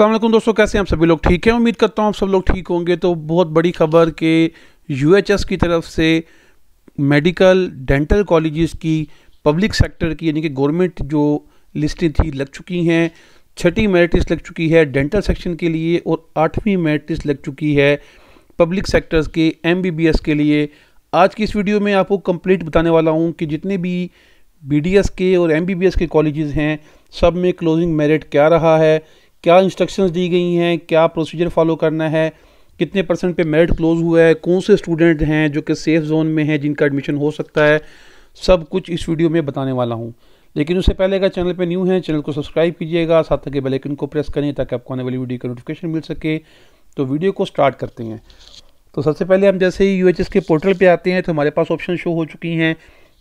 वालेकुम दोस्तों कैसे हैं आप सभी लोग ठीक हैं उम्मीद करता हूं आप सब लोग ठीक होंगे तो बहुत बड़ी खबर के यूएचएस की तरफ से मेडिकल डेंटल कॉलेजेस की पब्लिक सेक्टर की यानी कि गवर्नमेंट जो लिस्टें थी लग चुकी हैं छठी मेरिट लिस्ट लग चुकी है डेंटल सेक्शन के लिए और आठवीं मेरिट लिस्ट लग चुकी है पब्लिक सेक्टर्स के एम के लिए आज की इस वीडियो में आपको कंप्लीट बताने वाला हूँ कि जितने भी बी के और एम के कॉलेज हैं सब में क्लोजिंग मेरिट क्या रहा है क्या इंस्ट्रक्शंस दी गई हैं क्या प्रोसीजर फॉलो करना है कितने परसेंट पे मेरिट क्लोज हुआ है कौन से स्टूडेंट हैं जो कि सेफ जोन में हैं जिनका एडमिशन हो सकता है सब कुछ इस वीडियो में बताने वाला हूँ लेकिन उससे पहले अगर चैनल पे न्यू है चैनल को सब्सक्राइब कीजिएगा साथ ही के बेल आइकन को प्रेस करें ताकि आपको आने वाली वीडियो का नोटिफिकेशन मिल सके तो वीडियो को स्टार्ट करते हैं तो सबसे पहले हम जैसे ही यू के पोर्टल पर आते हैं तो हमारे पास ऑप्शन शो हो चुकी हैं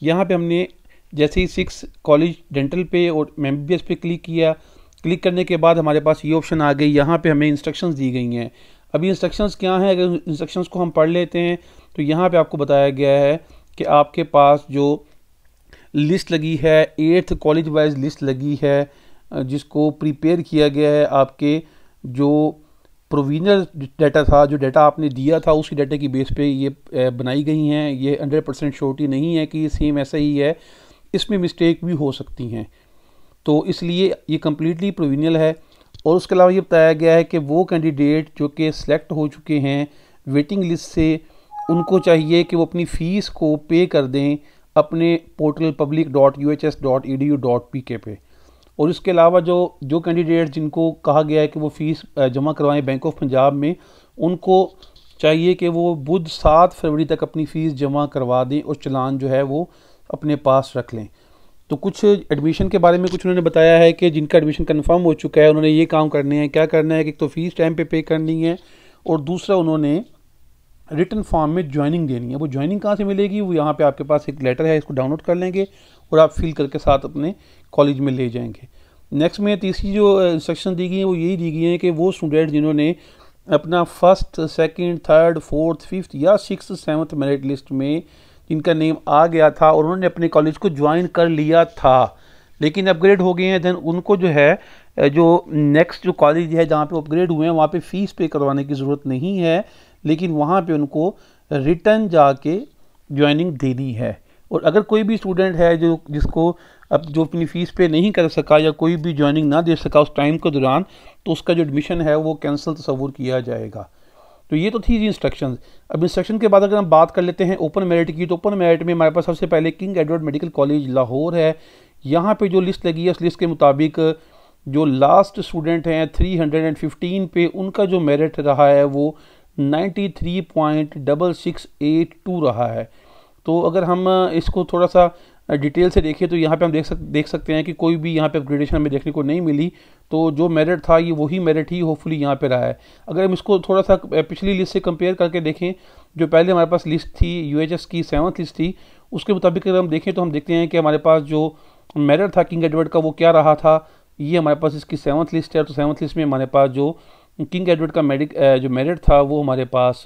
यहाँ पर हमने जैसे ही सिक्स कॉलेज डेंटल पे और एम पे क्लिक किया क्लिक करने के बाद हमारे पास ये ऑप्शन आ गई यहाँ पे हमें इंस्ट्रक्शंस दी गई हैं अभी इंस्ट्रक्शंस क्या हैं अगर इंस्ट्रक्शंस को हम पढ़ लेते हैं तो यहाँ पे आपको बताया गया है कि आपके पास जो लिस्ट लगी है एट्थ कॉलेज वाइज लिस्ट लगी है जिसको प्रिपेयर किया गया है आपके जो प्रोविजनल डाटा था जो डाटा आपने दिया था उसी डाटा की बेस पे ये बनाई गई हैं ये हंड्रेड परसेंट श्योरिटी नहीं है कि ये सेम ऐसा ही है इसमें मिस्टेक भी हो सकती हैं तो इसलिए ये कम्प्लीटली प्रोविनियल है और उसके अलावा ये बताया गया है कि वो कैंडिडेट जो कि सेलेक्ट हो चुके हैं वेटिंग लिस्ट से उनको चाहिए कि वो अपनी फ़ीस को पे कर दें अपने portal public dot U H S dot E D U dot P K पे और इसके अलावा जो जो कैंडिडेट जिनको कहा गया है कि वो फ़ीस जमा करवाएं बैंक ऑफ पंजाब में उनको चाहिए कि वो बुध सात फरवरी तक अपनी फ़ीस जमा करवा दें और चलान जो है वो अपने पास रख लें तो कुछ एडमिशन के बारे में कुछ उन्होंने बताया है कि जिनका एडमिशन कंफर्म हो चुका है उन्होंने ये काम करने हैं क्या करना है कि तो फ़ीस टाइम पे पे करनी है और दूसरा उन्होंने रिटर्न फॉर्म में ज्वाइनिंग देनी है वो ज्वाइनिंग कहाँ से मिलेगी वो यहाँ पे आपके पास एक लेटर है इसको डाउनलोड कर लेंगे और आप फिल करके साथ अपने कॉलेज में ले जाएंगे नेक्स्ट में तीसरी जो इंस्ट्रक्शन दी गई हैं वो यही दी गई हैं कि वो स्टूडेंट जिन्होंने अपना first second, third fourth fifth या सिक्स सेवन्थ मेरिट लिस्ट में जिनका नेम आ गया था और उन्होंने अपने कॉलेज को ज्वाइन कर लिया था लेकिन अपग्रेड हो गए हैं देन उनको जो है जो नेक्स्ट जो कॉलेज है जहाँ पे अपग्रेड हुए हैं वहाँ पे फ़ीस पे करवाने की ज़रूरत नहीं है लेकिन वहाँ पे उनको रिटर्न जाके ज्वाइनिंग देनी है और अगर कोई भी स्टूडेंट है जो जिसको अब जो अपनी फ़ीस पे नहीं कर सका या कोई भी ज्वाइनिंग ना दे सका उस टाइम के दौरान तो उसका जो एडमिशन है वो कैंसिल तस्वूर किया जाएगा तो ये तो थी जी इंस्ट्रक्शन अब इंस्ट्रक्शन के बाद अगर हम बात कर लेते हैं ओपन मेरिट की तो ओपन मेरिट में हमारे पास सबसे पहले King Edward medical college Lahore है यहाँ पे जो लिस्ट लगी है उस लिस्ट के मुताबिक जो लास्ट स्टूडेंट हैं 315 पे उनका जो मेरिट रहा है वो 93.6682 रहा है तो अगर हम इसको थोड़ा सा डिटेल से देखिए तो यहाँ पे हम देख सक देख सकते हैं कि कोई भी यहाँ पे अपग्रेडेशन हमें देखने को नहीं मिली तो जो मेरिट था ये वही मेरिट ही होपफुली यहाँ पे रहा है अगर हम इसको थोड़ा सा पिछली लिस्ट से कंपेयर करके देखें जो पहले हमारे पास लिस्ट थी यू की सेवन्थ लिस्ट थी उसके मुताबिक अगर हम देखें तो हम देखते हैं कि हमारे पास जो मेरिट था किंग एडवर्ड का वो क्या रहा था ये हमारे पास इसकी सेवन्थ लिस्ट है तो सेवन्थ लिस्ट में हमारे पास जो किंग एडवर्ड का मेडिक जो मेरिट था वो हमारे पास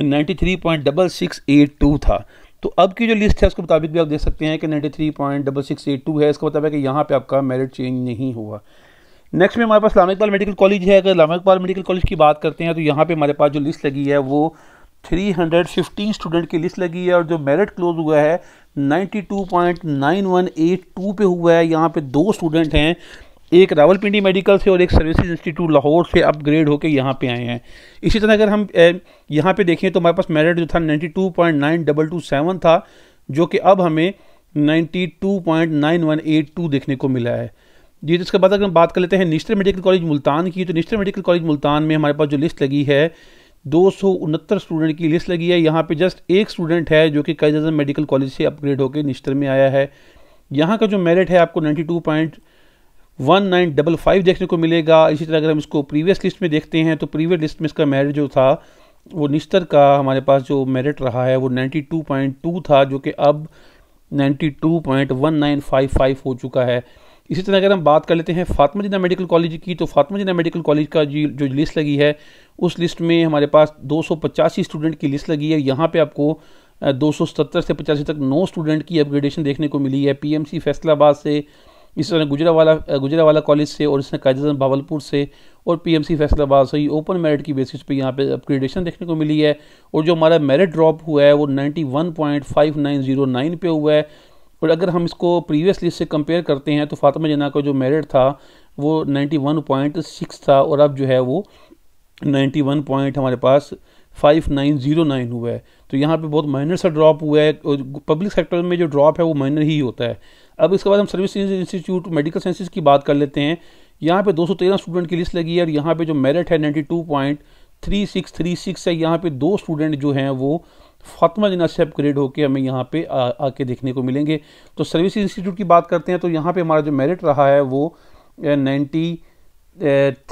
ninety three point double six eight two था तो अब की जो लिस्ट है उसके मुताबिक भी आप देख सकते हैं कि ninety three point double six eight two है इसका मतलब है कि यहाँ पे आपका मेरिट चेंज नहीं हुआ नेक्स्ट में हमारे पास लामा इकबाल मेडिकल कॉलेज है अगर लामा इकबाल मेडिकल कॉलेज की बात करते हैं तो यहाँ पे हमारे पास जो लिस्ट लगी है वो थ्री हंड्रेड फिफ्टीन स्टूडेंट की लिस्ट लगी है और जो मेरिट क्लोज हुआ है ninety two point nine one eight two पे हुआ है यहाँ पे दो स्टूडेंट हैं एक रावलपिंडी मेडिकल से और एक सर्विसेज इंस्टीट्यूट लाहौर से अपग्रेड होकर यहाँ पे आए हैं इसी तरह अगर हम यहाँ पे देखें तो हमारे पास मेरिट जो था ninety two point nine double two seven था जो कि अब हमें ninety two point nine one eight two देखने को मिला है जी तो इसके बाद अगर हम बात कर लेते हैं निश्चर मेडिकल कॉलेज मुल्तान की तो निश्चर मेडिकल कॉलेज मुल्तान में हमारे पास जो लिस्ट लगी है दो स्टूडेंट की लिस्ट लगी है यहाँ पे जस्ट एक स्टूडेंट है जो कि कैज मेडिकल कॉलेज से अपग्रेड होकर निश्चर में आया है यहाँ का जो मेरिट है आपको ninety two point one nine double five देखने को मिलेगा इसी तरह अगर हम इसको प्रीवियस लिस्ट में देखते हैं तो प्रीवियस लिस्ट में इसका मेरिट जो था वो निस्तर का हमारे पास जो मेरिट रहा है वो 92.2 था जो कि अब 92.1955 हो चुका है इसी तरह अगर हम बात कर लेते हैं फातमा जिना मेडिकल कॉलेज की तो फातमा जिना मेडिकल कॉलेज का जो लिस्ट लगी है उस लिस्ट में हमारे पास दो स्टूडेंट की लिस्ट लगी है यहाँ पर आपको सत्तर uh, से पचासी तक नौ स्टूडेंट की अपग्रेडेशन देखने को मिली है सी फैसलाबाद से इस तरह गुजरावाला गुजरावाला कॉलेज से और इसने कायदे भावलपुर से और पीएमसी फैसलाबाद से ही ओपन मेरिट की बेसिस पे यहाँ पे अपग्रेडेशन देखने को मिली है और जो हमारा मेरिट ड्रॉप हुआ है वो नाइन पे हुआ है और अगर हम इसको प्रीवियसली इससे कंपेयर करते हैं तो फातिमा जना का जो मेरिट था वो सिक्स था और अब जो है वो वन पॉइंट हमारे पास फाइव नाइन ज़ीरो नाइन हुआ है तो यहाँ पे बहुत माइनर सा ड्रॉप हुआ है पब्लिक सेक्टर में जो ड्रॉप है वो माइनर ही होता है अब इसके बाद हम सर्विस इंस्टीट्यूट मेडिकल साइंसिस की बात कर लेते हैं यहाँ पे 213 स्टूडेंट की लिस्ट लगी है और यहाँ पे जो मेरिट है 92.3636 है यहाँ पे दो स्टूडेंट जो हैं वो फातिमा जिना से अपग्रेड होकर हमें यहाँ पे आके देखने को मिलेंगे तो सर्विस इंस्टीट्यूट की बात करते हैं तो यहाँ पे हमारा जो मेरिट रहा है वो ninety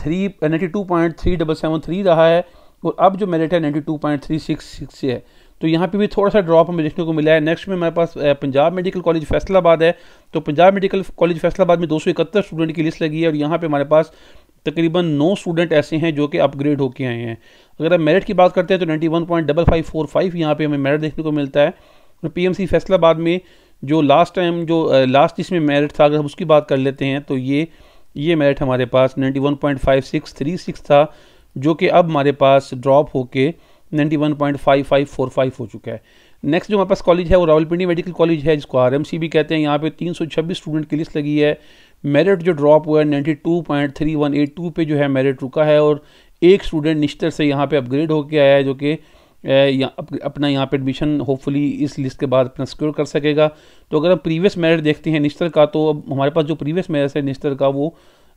three ninety two point three double seven three रहा है और तो अब जो मेरिट है ninety two point three six six है तो यहाँ पे भी थोड़ा सा ड्रॉप हमें देखने को मिला है नेक्स्ट में हमारे पास पंजाब मेडिकल कॉलेज फैसलाबाद है तो पंजाब मेडिकल कॉलेज फैसलाबाद में दो स्टूडेंट की लिस्ट लगी है और यहाँ पे हमारे पास तकरीबन नौ स्टूडेंट ऐसे हैं जो कि अपग्रेड होके आए हैं अगर आप मेरिट की बात करते हैं तो ninety one point double five four five यहाँ पर हमें मेरिट देखने को मिलता है और पी एम सी फैसलाबाद में जो लास्ट टाइम जो लास्ट इसमें मेरिट था अगर हम उसकी बात कर लेते हैं तो ये ये मेरिट हमारे पास ninety one point five six three six था जो कि अब हमारे पास ड्रॉप होके फाइव हो चुका है नेक्स्ट जो हमारे पास कॉलेज है वो रावलपिंडी मेडिकल कॉलेज है जिसको आर भी कहते हैं यहाँ पे 326 स्टूडेंट की लिस्ट लगी है मेरिट जो ड्रॉप हुआ है 92.3182 पे जो है मेरिट रुका है और एक स्टूडेंट निश्तर से यहाँ पे अपग्रेड होके आया है जो कि अप, अपना यहाँ पे एडमिशन होपफुली इस लिस्ट के बाद अपना सिक्योर कर सकेगा तो अगर हम प्रीवियस मेरिट देखते हैं निश्तर का तो अब हमारे पास जो प्रीवियस मेरिट है निश्तर का वो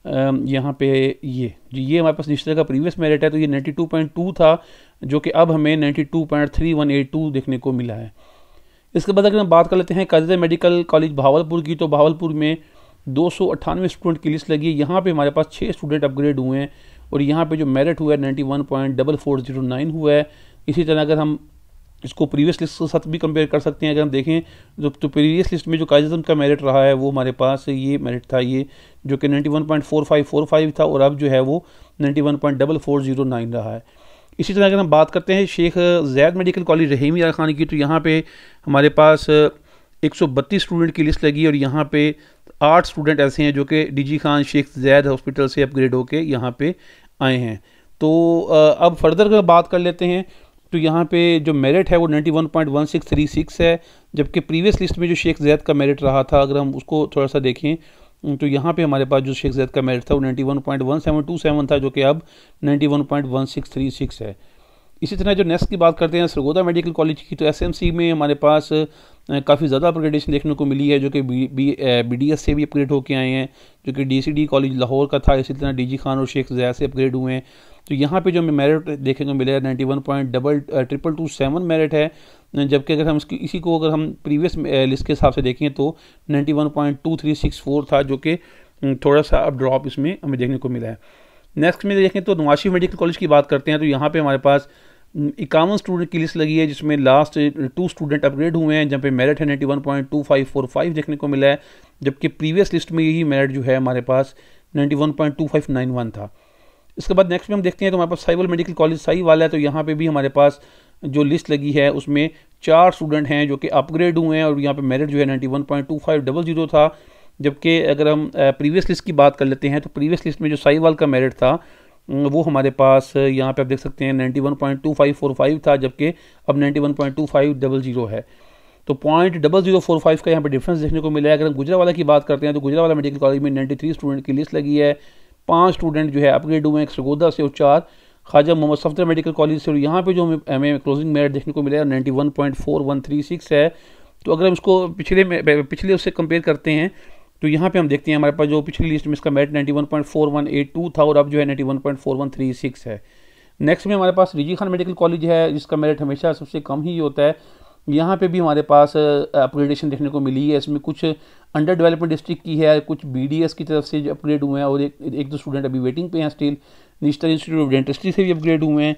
यहाँ पे ये जो ये हमारे पास निश्चय का प्रीवियस मेरिट है तो ये 92.2 था जो कि अब हमें 92.3182 देखने को मिला है इसके बाद अगर हम बात कर लेते हैं काजर मेडिकल कॉलेज भावलपुर की तो भावलपुर में दो स्टूडेंट की लिस्ट लगी है यहाँ पर हमारे पास छः स्टूडेंट अपग्रेड हुए हैं और यहाँ पर जो मेरिट हुआ है ninety one point double four zero nine हुआ है इसी तरह अगर हम इसको प्रीवियस लिस्ट के साथ भी कंपेयर कर सकते हैं अगर हम देखें जो तो प्रीवियस लिस्ट में जो काजम का मेरिट रहा है वो हमारे पास ये मेरिट था ये जो कि 91.4545 था और अब जो है वो 91.4409 रहा है इसी तरह अगर हम बात करते हैं शेख जैद मेडिकल कॉलेज रहीम यार खान की तो यहाँ पे हमारे पास 132 स्टूडेंट की लिस्ट लगी और यहाँ पे आठ स्टूडेंट ऐसे हैं जो कि डीजी खान शेख जैद हॉस्पिटल से अपग्रेड होकर यहाँ पे आए हैं तो अब फर्दर अगर बात कर लेते हैं तो यहाँ पे जो मेरिट है वो 91.1636 है जबकि प्रीवियस लिस्ट में जो शेख जैद का मेरिट रहा था अगर हम उसको थोड़ा सा देखें तो यहाँ पे हमारे पास जो शेख जैद का मेरिट था वो 91.1727 था जो कि अब 91.1636 है इसी तरह जो नेक्स्ट की बात करते हैं सरगोदा मेडिकल कॉलेज की तो एस में हमारे पास काफ़ी ज़्यादा अपग्रेडेशन देखने को मिली है जो कि B B B D S से भी अपग्रेड होके आए हैं जो कि D C D college Lahore का था इसी तरह डी जी खान और शेख जैद से अपग्रेड हुए हैं तो यहाँ पे जो हमें मेरिट देखने को मिला है ninety one point double triple two seven merit है जबकि अगर हम इसकी इसी को अगर हम प्रीवियस लिस्ट के हिसाब से देखें तो ninety one point two three six four था जो कि थोड़ा सा अब ड्रॉप इसमें हमें देखने को मिला है नेक्स्ट में देखें तो नवाशी मेडिकल कॉलेज की बात करते हैं तो यहाँ पर हमारे पास इक्यावन स्टूडेंट की लिस्ट लगी है जिसमें लास्ट टू स्टूडेंट अपग्रेड हुए हैं जहाँ पे मेरिट है ninety one point two five four five देखने को मिला है जबकि प्रीवियस लिस्ट में यही मेरिट जो है हमारे पास ninety one point two five nine one था इसके बाद नेक्स्ट में हम देखते हैं तो हमारे पास साइबल मेडिकल कॉलेज सही वाला है तो यहाँ पे भी हमारे पास जो लिस्ट लगी है उसमें चार स्टूडेंट हैं जो कि अपग्रेड हुए हैं और यहाँ पे मेरिट जो है ninety one point two five double zero था जबकि अगर हम प्रीवियस लिस्ट की बात कर लेते हैं तो प्रीवियस लिस्ट में जो साईवाल का मेरिट था हम्म, वो हमारे पास यहाँ पे आप देख सकते हैं 91.2545 था जबकि अब 91.2500 है तो point double zero four five का यहाँ पे डिफरेंस देखने को मिला है अगर हम गुजरावाला की बात करते हैं तो गुजरावाला मेडिकल कॉलेज में नाइन्टी थ्री स्टूडेंट की लिस्ट लगी है पाँच स्टूडेंट जो है अपग्रेड हुए हैं सरगोदा से और चार ख्वाजा मोहम्मद सफदर मेडिकल कॉलेज से और यहाँ पर जो हमें हमें क्लोजिंग मेरिट देखने को मिला है ninety one point four one three six है तो अगर हम इसको पिछले में पिछले उससे कंपेयर करते हैं तो यहाँ पे हम देखते हैं हमारे पास जो पिछली लिस्ट में इसका मेट 91.4182 था और अब जो है 91.4136 है नेक्स्ट में हमारे पास रिजी खान मेडिकल कॉलेज है जिसका मेरिट हमेशा सबसे कम ही होता है यहाँ पे भी हमारे पास अपग्रेडेशन देखने को मिली है इसमें कुछ अंडर डेवलपमेंट डिस्ट्रिक्ट की है कुछ बी की तरफ से अपग्रेड हुए हैं और एक एक दो स्टूडेंट अभी वेटिंग पे हैं still national institute of dentistry से भी अपग्रेड हुए हैं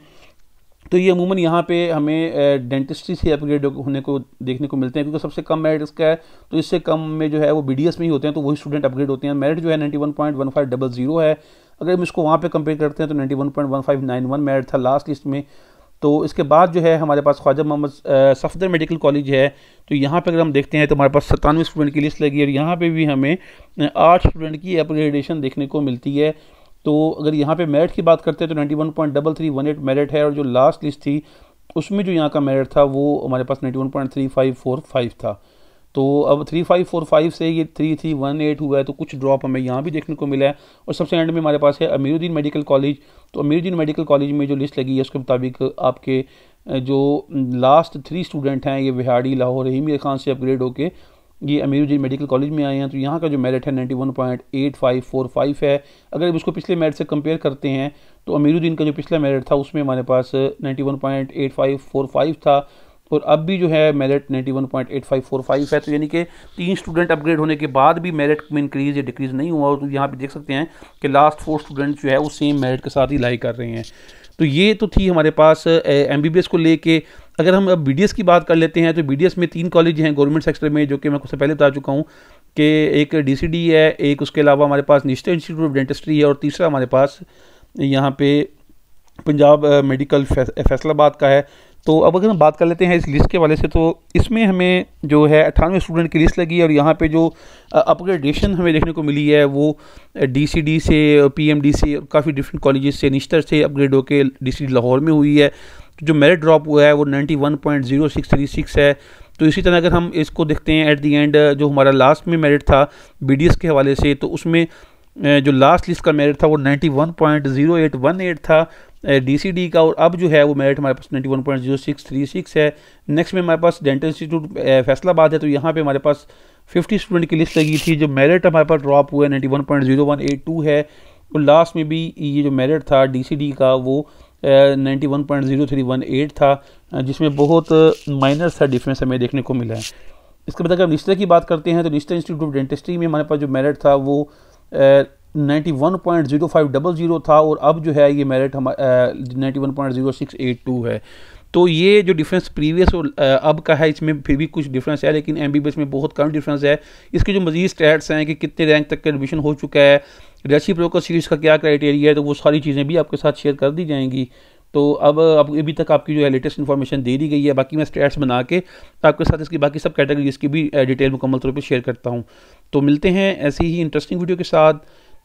तो ये अमूमन यहाँ पे हमें डेंटिस्ट्री से अपग्रेड होने को देखने को मिलते हैं क्योंकि सबसे कम मेरिट इसका है तो इससे कम में जो है वो बी में ही होते हैं तो वही स्टूडेंट अपग्रेड होते हैं मेरिट जो है ninety one point one five double zero है अगर हम इसको वहाँ पर कंपेयर करते हैं तो ninety one point one five nine one merit था लास्ट लिस्ट में तो इसके बाद जो है हमारे पास ख्वाजा मोहम्मद सफदर मेडिकल कॉलेज है तो यहाँ पर अगर हम देखते हैं तो हमारे पास सतानवे स्टूडेंट की लिस्ट लगी है और यहाँ पर भी हमें आठ स्टूडेंट की अपग्रेडेशन देखने को मिलती है तो अगर यहाँ पे मेरिट की बात करते हैं तो ninety one point double three one eight merit है और जो लास्ट लिस्ट थी उसमें जो यहाँ का मेरिट था वो हमारे पास ninety one point three five four five था तो अब थ्री फाइव फोर फाइव से ये थ्री थ्री वन एट हुआ है तो कुछ ड्रॉप हमें यहाँ भी देखने को मिला है और सबसे एंड में हमारे पास है अमीरुद्दीन मेडिकल कॉलेज तो अमीरुद्दीन मेडिकल कॉलेज में जो लिस्ट लगी है उसके मुताबिक आपके जो लास्ट थ्री स्टूडेंट हैं ये विहाड़ी लाहौर रहीम खान से अपग्रेड होकर ये अमीर जी मेडिकल कॉलेज में आए हैं तो यहाँ का जो मेरिट है ninety one point eight five four five है अगर अब इसको पिछले मेरिट से कंपेयर करते हैं तो उद्दीन का जो पिछला मेरिट था उसमें हमारे पास ninety one point eight five four five था और अब भी जो है merit ninety one point eight five four five है तो यानी कि तीन स्टूडेंट अपग्रेड होने के बाद भी मेरिट में इंक्रीज़ या डिक्रीज़ नहीं हुआ और तो यहाँ पर देख सकते हैं कि लास्ट फोर स्टूडेंट जो है वो सेम मेरिट के साथ ही लाई कर रहे हैं तो ये तो थी हमारे पास एम बी बी एस को लेके अगर हम अब बी की बात कर लेते हैं तो बी में तीन कॉलेज हैं गवर्नमेंट सेक्टर में जो कि मैं उससे पहले बता चुका हूँ कि एक डी है एक उसके अलावा हमारे पास निश्चय इंस्टीट्यूट ऑफ डेंटिस्ट्री है और तीसरा हमारे पास यहाँ पे पंजाब मेडिकल फैसलाबाद का है तो अब अगर हम बात कर लेते हैं इस लिस्ट के वाले से तो इसमें हमें जो है अठानवे स्टूडेंट की लिस्ट लगी है और यहाँ पे जो अपग्रेडेशन हमें देखने को मिली है वो डीसीडी से पीएमडी से काफ़ी डिफरेंट कॉलेजेस से निश्तर से अपग्रेड होकर डी लाहौर में हुई है तो जो मेरिट ड्रॉप हुआ है वो ninety one point zero six three six है तो इसी तरह अगर हम इसको देखते हैं एट दी एंड जो हमारा लास्ट में मेरिट था बी के हवाले से तो उसमें जो लास्ट लिस्ट का मेरिट था वो ninety one point zero eight one eight था डीसीडी का और अब जो है वो मेरिट हमारे पास ninety one point zero six three six है नेक्स्ट में हमारे पास डेंटल इंस्टीट्यूट फैसलाबाद है तो यहाँ पे हमारे पास फिफ्टी स्टूडेंट की लिस्ट लगी थी जो मेरिट हमारे पास ड्रॉप हुआ है ninety one point zero one eight two है और लास्ट में भी ये जो मेरिट था डीसीडी का वो ninety one point zero three one eight था जिसमें बहुत माइनर सा डिफरेंस हमें देखने को मिला है इसके बाद अगर हम रिश्ते की बात करते हैं तो रिश्ते इंस्टीट्यूट ऑफ डेंटिस्ट्री में हमारे पास जो मेरिट था वो ninety one point zero five double zero था और अब जो है ये मेरिट हम ninety one point zero six eight two है तो ये जो डिफरेंस प्रीवियस और अब का है इसमें फिर भी कुछ डिफरेंस है लेकिन एम बी बी एस में बहुत कम डिफरेंस है इसके जो मजीद स्टैट्स हैं कि कितने रैंक तक का एडमिशन हो चुका है रेसी प्रोकर सीरीज़ का क्या क्राइटेरिया है तो वो सारी चीज़ें भी आपके साथ शेयर कर दी जाएंगी तो अब अब अभी तक आपकी जो है लेटेस्ट इन्फॉर्मेशन दे दी गई है बाकी मैं स्टैट्स बना के आपके साथ इसकी बाकी सब कैटेगरीज की भी डिटेल मुकम्मल तौर पर शेयर करता हूँ तो मिलते हैं ऐसी ही इंटरेस्टिंग वीडियो के साथ